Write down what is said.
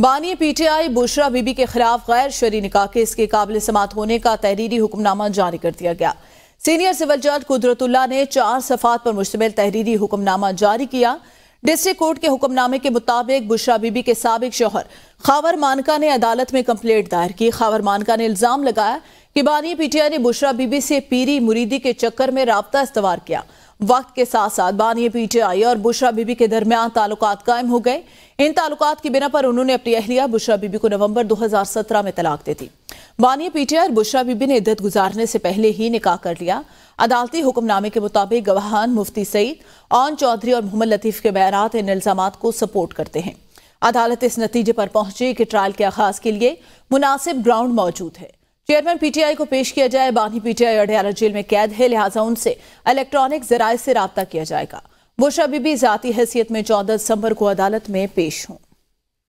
बानी पीटीआई बुशरा बीबी के खिलाफ गैर शरी निका केस के काबिल समात होने का तहरीरी हुक्मनामा जारी कर दिया गया सीनियर सिविल जज कुदरतुल्ला ने चार सफात पर मुश्तमिल तहरीरी हुक्मनामा जारी किया डिस्ट्रिक्ट कोर्ट के हुक्मनामे के मुताबिक बुशरा बीबी के सबक शोहर खावर मानका ने अदालत में कंप्लेट दायर की खावर मानका ने इल्जाम लगाया कि बानी पीटीआई ने बुशरा बीबी से पीरी मुरीदी के चक्कर में रबता इस्तेवाल किया वक्त के साथ साथ बानिय पीटीआई और बुशरा बीबी के दरमियान ताल्लुक कायम हो गए इन ताल्लुक की बिना पर उन्होंने अपनी अहलिया बुशरा बीबी को नवंबर 2017 में तलाक दे दी बानी पीटीआई और बुशरा बीबी ने इद्दत गुजारने से पहले ही निकाह कर लिया अदालती हुक्मनामे के मुताबिक गवाहान मुफ्ती सईद ऑन चौधरी और मोहम्मद लतीफ के बयान इन इल्जाम को सपोर्ट करते हैं अदालत इस नतीजे पर पहुंची कि ट्रायल के आगाज के लिए मुनासिब ग्राउंड मौजूद है चेयरमैन पीटीआई को पेश किया जाए बानी पीटीआई अडयाला जेल में कैद है लिहाजा उनसे इलेक्ट्रॉनिक जराये से रबता किया जाएगा वो शबीबी जाती हैसियत में चौदह दिसंबर को अदालत में पेश हों